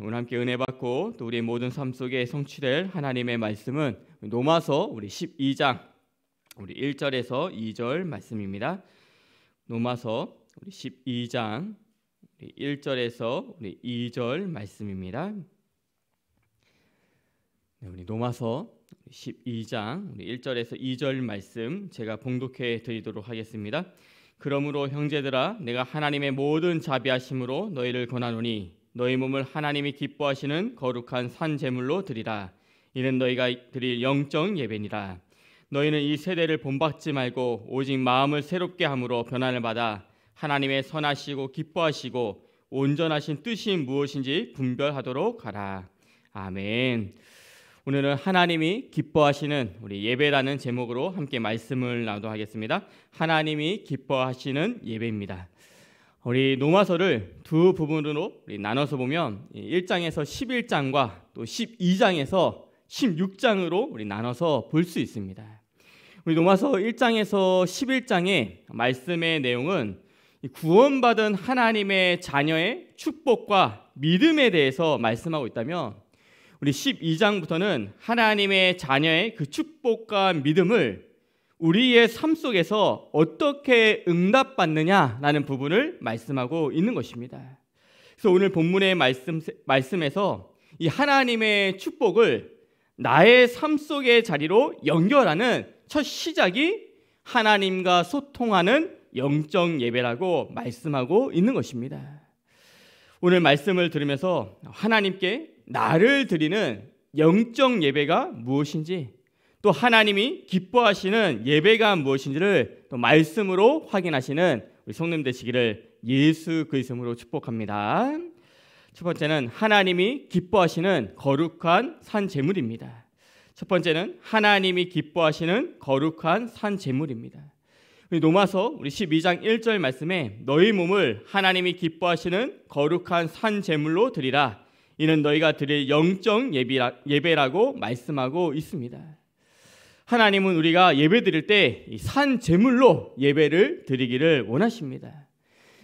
오늘 함께 은혜 받고 또 우리 모든 삶 속에 성취될 하나님의 말씀은 로마서 우리 12장 우리 1절에서 2절 말씀입니다. 로마서 우리 12장 우리 1절에서 우리 2절 말씀입니다. 네, 우리 로마서 12장 우리 1절에서 2절 말씀 제가 봉독해 드리도록 하겠습니다. 그러므로 형제들아 내가 하나님의 모든 자비하심으로 너희를 권하노니 너희 몸을 하나님이 기뻐하시는 거룩한 산 제물로 드리라. 이는 너희가 드릴 영적 예배니라. 너희는 이 세대를 본받지 말고 오직 마음을 새롭게 함으로 변화를 받아 하나님의 선하시고 기뻐하시고 온전하신 뜻이 무엇인지 분별하도록 하라. 아멘. 오늘은 하나님이 기뻐하시는 우리 예배라는 제목으로 함께 말씀을 나누도록 하겠습니다. 하나님이 기뻐하시는 예배입니다. 우리 노마서를두 부분으로 나눠서 보면 1장에서 11장과 또 12장에서 16장으로 우리 나눠서 볼 수 있습니다. 우리 로마서 1장에서 11장의 말씀의 내용은 구원받은 하나님의 자녀의 축복과 믿음에 대해서 말씀하고 있다면 우리 12장부터는 하나님의 자녀의 그 축복과 믿음을 우리의 삶 속에서 어떻게 응답받느냐라는 부분을 말씀하고 있는 것입니다. 그래서 오늘 본문의 말씀, 말씀에서 이 하나님의 축복을 나의 삶 속의 자리로 연결하는 첫 시작이 하나님과 소통하는 영적 예배라고 말씀하고 있는 것입니다. 오늘 말씀을 들으면서 하나님께 나를 드리는 영적 예배가 무엇인지 또 하나님이 기뻐하시는 예배가 무엇인지를 또 말씀으로 확인하시는 우리 성님 되시기를 예수 그리스도로 축복합니다. 첫 번째는 하나님이 기뻐하시는 거룩한 산 제물입니다. 첫 번째는 하나님이 기뻐하시는 거룩한 산 제물입니다. 노마서 우리 12장 1절 말씀에 너희 몸을 하나님이 기뻐하시는 거룩한 산 제물로 드리라 이는 너희가 드릴 영적 예배라고 말씀하고 있습니다. 하나님은 우리가 예배 드릴 때산 제물로 예배를 드리기를 원하십니다.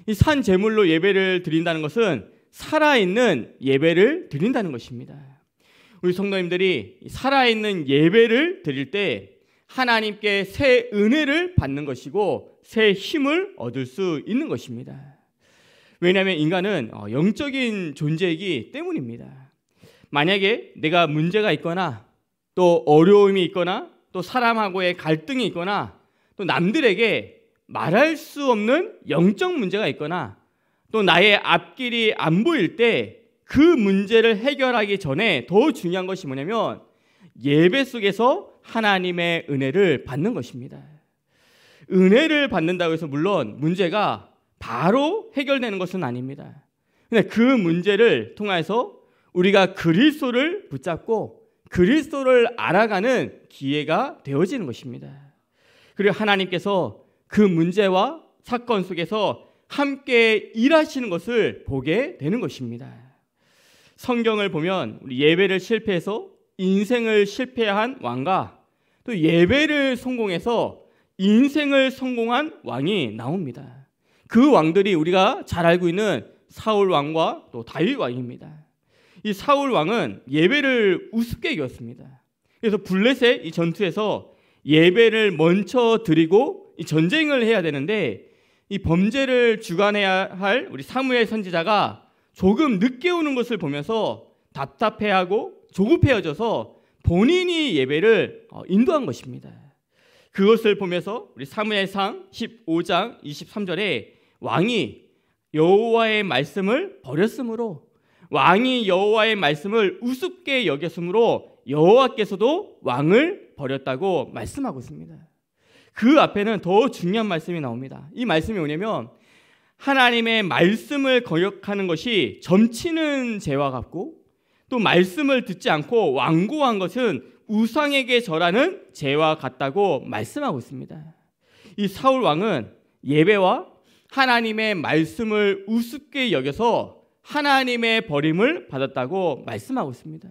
이 산 제물로 예배를 드린다는 것은 살아있는 예배를 드린다는 것입니다. 우리 성도님들이 살아있는 예배를 드릴 때 하나님께 새 은혜를 받는 것이고 새 힘을 얻을 수 있는 것입니다. 왜냐하면 인간은 어, 영적인 존재이기 때문입니다. 만약에 내가 문제가 있거나 또 어려움이 있거나 또 사람하고의 갈등이 있거나 또 남들에게 말할 수 없는 영적 문제가 있거나 또 나의 앞길이 안 보일 때 그 문제를 해결하기 전에 더 중요한 것이 뭐냐면 예배 속에서 하나님의 은혜를 받는 것입니다. 은혜를 받는다고 해서 물론 문제가 바로 해결되는 것은 아닙니다. 근데 그 문제를 통해서 우리가 그리스도를 붙잡고 그리스도를 알아가는 기회가 되어지는 것입니다. 그리고 하나님께서 그 문제와 사건 속에서 함께 일하시는 것을 보게 되는 것입니다. 성경을 보면 예배를 실패해서 인생을 실패한 왕과 또 예배를 성공해서 인생을 성공한 왕이 나옵니다. 그 왕들이 우리가 잘 알고 있는 사울 왕과 또 다윗 왕입니다. 이 사울 왕은 예배를 우습게 여겼습니다. 그래서 블레셋 이 전투에서 예배를 먼저 드리고 이 전쟁을 해야 되는데 이 범죄를 주관해야 할 우리 사무엘 선지자가 조금 늦게 오는 것을 보면서 답답해하고 조급해져서 본인이 예배를 어, 인도한 것입니다. 그것을 보면서 우리 사무엘상 15장 23절에 왕이 여호와의 말씀을 버렸으므로 왕이 여호와의 말씀을 우습게 여겼으므로 여호와께서도 왕을 버렸다고 말씀하고 있습니다. 그 앞에는 더 중요한 말씀이 나옵니다. 이 말씀이 뭐냐면 하나님의 말씀을 거역하는 것이 점치는 죄와 같고 또 말씀을 듣지 않고 완고한 것은 우상에게 절하는 죄와 같다고 말씀하고 있습니다. 이 사울 왕은 예배와 하나님의 말씀을 우습게 여겨서 하나님의 버림을 받았다고 말씀하고 있습니다.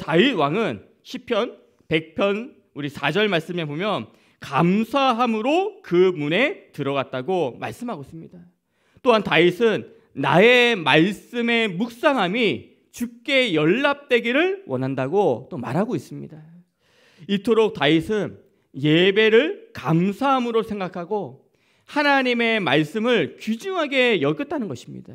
다윗 왕은 시편 100편 우리 4절 말씀에 보면 감사함으로 그 문에 들어갔다고 말씀하고 있습니다. 또한 다윗은 나의 말씀의 묵상함이 주께 연락되기를 원한다고 또 말하고 있습니다. 이토록 다윗은 예배를 감사함으로 생각하고 하나님의 말씀을 귀중하게 여겼다는 것입니다.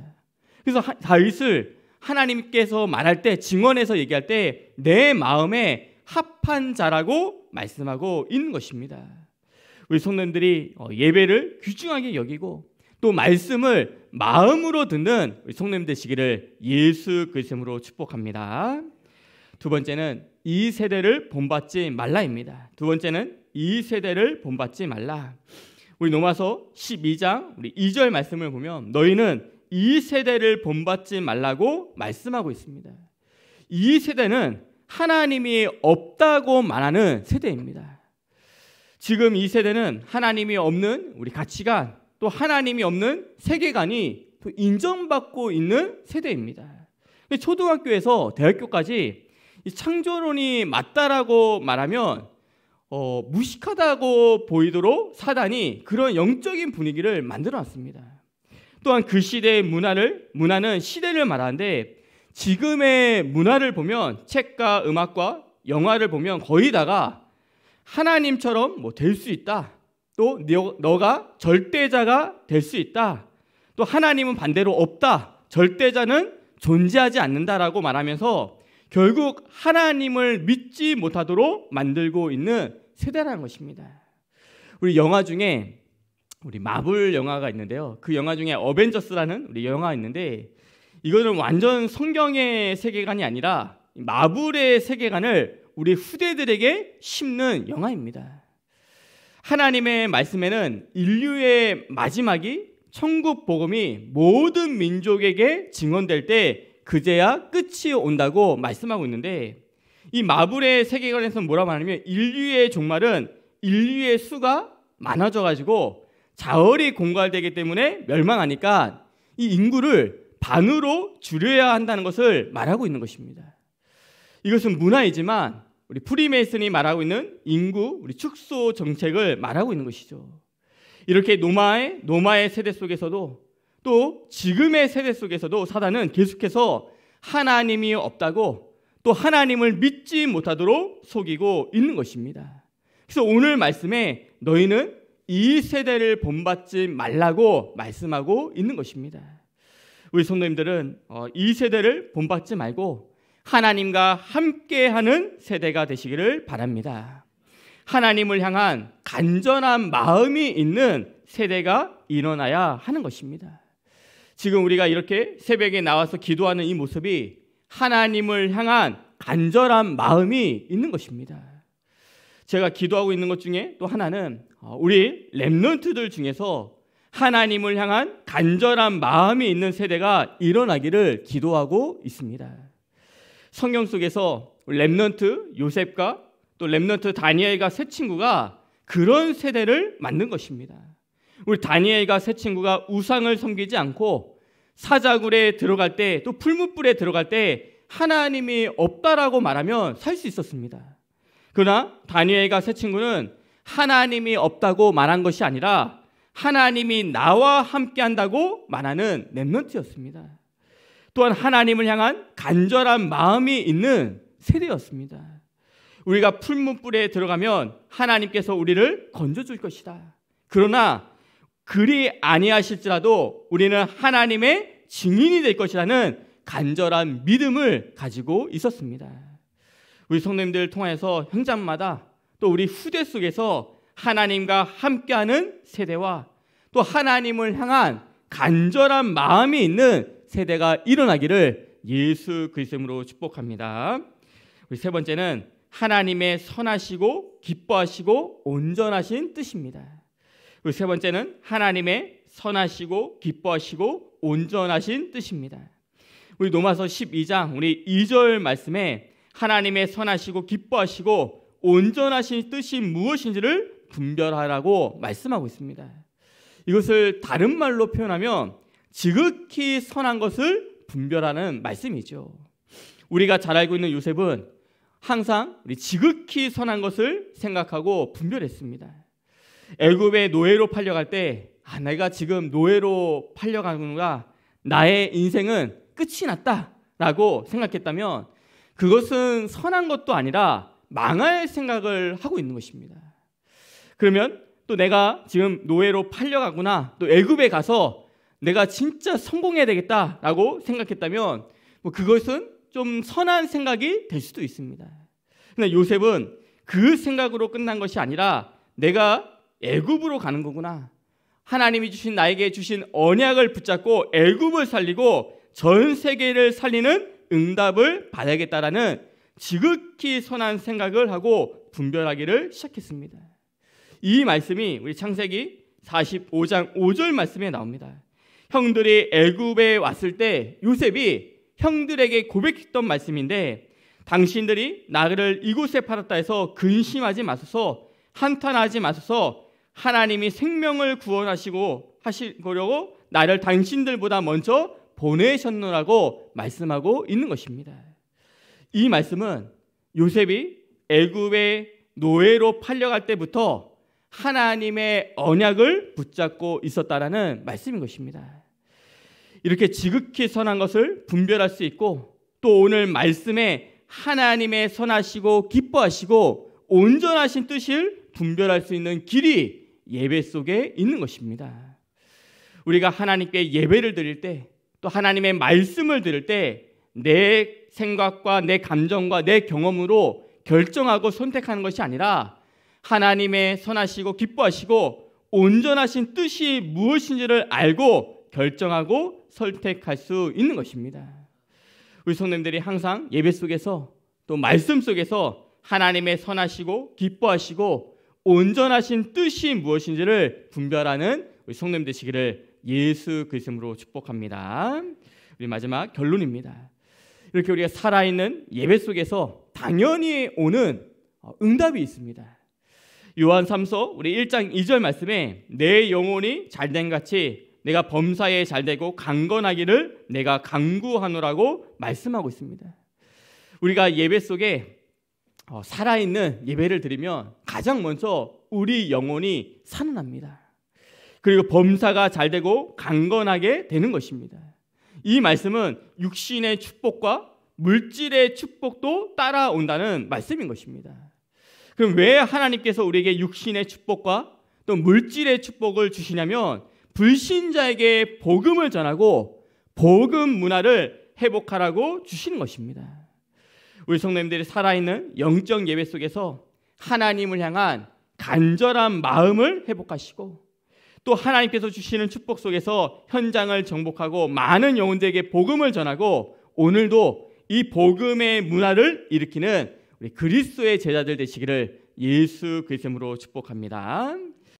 그래서 다윗을 하나님께서 말할 때 증언해서 얘기할 때 내 마음에 합한 자라고 말씀하고 있는 것입니다. 우리 성도들이 어, 예배를 귀중하게 여기고 또 말씀을 마음으로 듣는 우리 성도님 되시기를 예수 그리스도로 축복합니다. 두 번째는 이 세대를 본받지 말라입니다. 두 번째는 이 세대를 본받지 말라. 우리 로마서 12장 우리 2절 말씀을 보면 너희는 이 세대를 본받지 말라고 말씀하고 있습니다. 이 세대는 하나님이 없다고 말하는 세대입니다. 지금 이 세대는 하나님이 없는 우리 가치관, 또 하나님이 없는 세계관이 또 인정받고 있는 세대입니다. 초등학교에서 대학교까지 창조론이 맞다라고 말하면 어, 무식하다고 보이도록 사단이 그런 영적인 분위기를 만들어 놨습니다. 또한 그 시대의 문화를 문화는 시대를 말하는데 지금의 문화를 보면 책과 음악과 영화를 보면 거의 다가 하나님처럼 뭐 될 수 있다. 또 너가 절대자가 될 수 있다. 또 하나님은 반대로 없다. 절대자는 존재하지 않는다라고 말하면서 결국 하나님을 믿지 못하도록 만들고 있는 세대라는 것입니다. 우리 영화 중에 우리 마블 영화가 있는데요. 그 영화 중에 어벤져스라는 우리 영화 가 있는데 이거는 완전 성경의 세계관이 아니라 마블의 세계관을 우리 후대들에게 심는 영화입니다. 하나님의 말씀에는 인류의 마지막이 천국 복음이 모든 민족에게 증언될 때 그제야 끝이 온다고 말씀하고 있는데 이 마블의 세계관에서 뭐라 말하냐면 인류의 종말은 인류의 수가 많아져 가지고 자월이 공갈되기 때문에 멸망하니까 이 인구를 반으로 줄여야 한다는 것을 말하고 있는 것입니다. 이것은 문화이지만 우리 프리메이슨이 말하고 있는 인구 우리 축소 정책을 말하고 있는 것이죠. 이렇게 노마의 노마의 세대 속에서도 또 지금의 세대 속에서도 사단은 계속해서 하나님이 없다고 또 하나님을 믿지 못하도록 속이고 있는 것입니다. 그래서 오늘 말씀에 너희는 이 세대를 본받지 말라고 말씀하고 있는 것입니다. 우리 성도님들은 어, 이 세대를 본받지 말고 하나님과 함께하는 세대가 되시기를 바랍니다. 하나님을 향한 간절한 마음이 있는 세대가 일어나야 하는 것입니다. 지금 우리가 이렇게 새벽에 나와서 기도하는 이 모습이 하나님을 향한 간절한 마음이 있는 것입니다. 제가 기도하고 있는 것 중에 또 하나는 어, 우리 렘런트들 중에서 하나님을 향한 간절한 마음이 있는 세대가 일어나기를 기도하고 있습니다. 성경 속에서 렘넌트 요셉과 또 렘넌트 다니엘과 세 친구가 그런 세대를 만든 것입니다. 우리 다니엘과 세 친구가 우상을 섬기지 않고 사자굴에 들어갈 때 또 풀무불에 들어갈 때 하나님이 없다라고 말하면 살 수 있었습니다. 그러나 다니엘과 세 친구는 하나님이 없다고 말한 것이 아니라 하나님이 나와 함께 한다고 말하는 렘넌트였습니다. 또한 하나님을 향한 간절한 마음이 있는 세대였습니다. 우리가 풀문불에 들어가면 하나님께서 우리를 건져 줄 것이다. 그러나 그리 아니하실지라도 우리는 하나님의 증인이 될 것이라는 간절한 믿음을 가지고 있었습니다. 우리 성도님들 통해서 형제마다 또 우리 후대 속에서 하나님과 함께하는 세대와 또 하나님을 향한 간절한 마음이 있는 세대가 일어나기를 예수 그리스도로 축복합니다. 우리 세 번째는 하나님의 선하시고 기뻐하시고 온전하신 뜻입니다. 우리 세 번째는 하나님의 선하시고 기뻐하시고 온전하신 뜻입니다. 우리 로마서 12장 우리 2절 말씀에 하나님의 선하시고 기뻐하시고 온전하신 뜻이 무엇인지를 분별하라고 말씀하고 있습니다. 이것을 다른 말로 표현하면 지극히 선한 것을 분별하는 말씀이죠. 우리가 잘 알고 있는 요셉은 항상 우리 지극히 선한 것을 생각하고 분별했습니다. 애굽의 노예로 팔려갈 때 아, 내가 지금 노예로 팔려가는가 나의 인생은 끝이 났다라고 생각했다면 그것은 선한 것도 아니라 망할 생각을 하고 있는 것입니다. 그러면 또 내가 지금 노예로 팔려가구나, 또 애굽에 가서 내가 진짜 성공해야 되겠다라고 생각했다면 뭐 그것은 좀 선한 생각이 될 수도 있습니다. 근데 요셉은 그 생각으로 끝난 것이 아니라 내가 애굽으로 가는 거구나. 하나님이 주신 나에게 주신 언약을 붙잡고 애굽을 살리고 전 세계를 살리는 응답을 받아야겠다라는 지극히 선한 생각을 하고 분별하기를 시작했습니다. 이 말씀이 우리 창세기 45장 5절 말씀에 나옵니다. 형들이 애굽에 왔을 때 요셉이 형들에게 고백했던 말씀인데 당신들이 나를 이곳에 팔았다 해서 근심하지 마소서 한탄하지 마소서 하나님이 생명을 구원하시고 하시려고 나를 당신들보다 먼저 보내셨노라고 말씀하고 있는 것입니다. 이 말씀은 요셉이 애굽의 노예로 팔려갈 때부터 하나님의 언약을 붙잡고 있었다라는 말씀인 것입니다. 이렇게 지극히 선한 것을 분별할 수 있고 또 오늘 말씀에 하나님의 선하시고 기뻐하시고 온전하신 뜻을 분별할 수 있는 길이 예배 속에 있는 것입니다. 우리가 하나님께 예배를 드릴 때 또 하나님의 말씀을 드릴 때내 생각과 내 감정과 내 경험으로 결정하고 선택하는 것이 아니라 하나님의 선하시고 기뻐하시고 온전하신 뜻이 무엇인지를 알고 결정하고 선택할 수 있는 것입니다. 우리 성님들이 항상 예배 속에서 또 말씀 속에서 하나님의 선하시고 기뻐하시고 온전하신 뜻이 무엇인지를 분별하는 우리 성님 되시기를 예수 그리스도로 축복합니다. 우리 마지막 결론입니다. 이렇게 우리가 살아있는 예배 속에서 당연히 오는 어, 응답이 있습니다. 요한 3서 우리 1장 2절 말씀에 내 영혼이 잘된 같이 내가 범사에 잘되고 강건하기를 내가 강구하노라고 말씀하고 있습니다. 우리가 예배 속에 어, 살아있는 예배를 드리면 가장 먼저 우리 영혼이 산란합니다. 그리고 범사가 잘되고 강건하게 되는 것입니다. 이 말씀은 육신의 축복과 물질의 축복도 따라온다는 말씀인 것입니다. 그럼 왜 하나님께서 우리에게 육신의 축복과 또 물질의 축복을 주시냐면 불신자에게 복음을 전하고 복음 문화를 회복하라고 주시는 것입니다. 우리 성도님들이 살아있는 영적 예배 속에서 하나님을 향한 간절한 마음을 회복하시고 또 하나님께서 주시는 축복 속에서 현장을 정복하고 많은 영혼들에게 복음을 전하고 오늘도 이 복음의 문화를 일으키는 우리 그리스도의 제자들 되시기를 예수 그리스도로 축복합니다.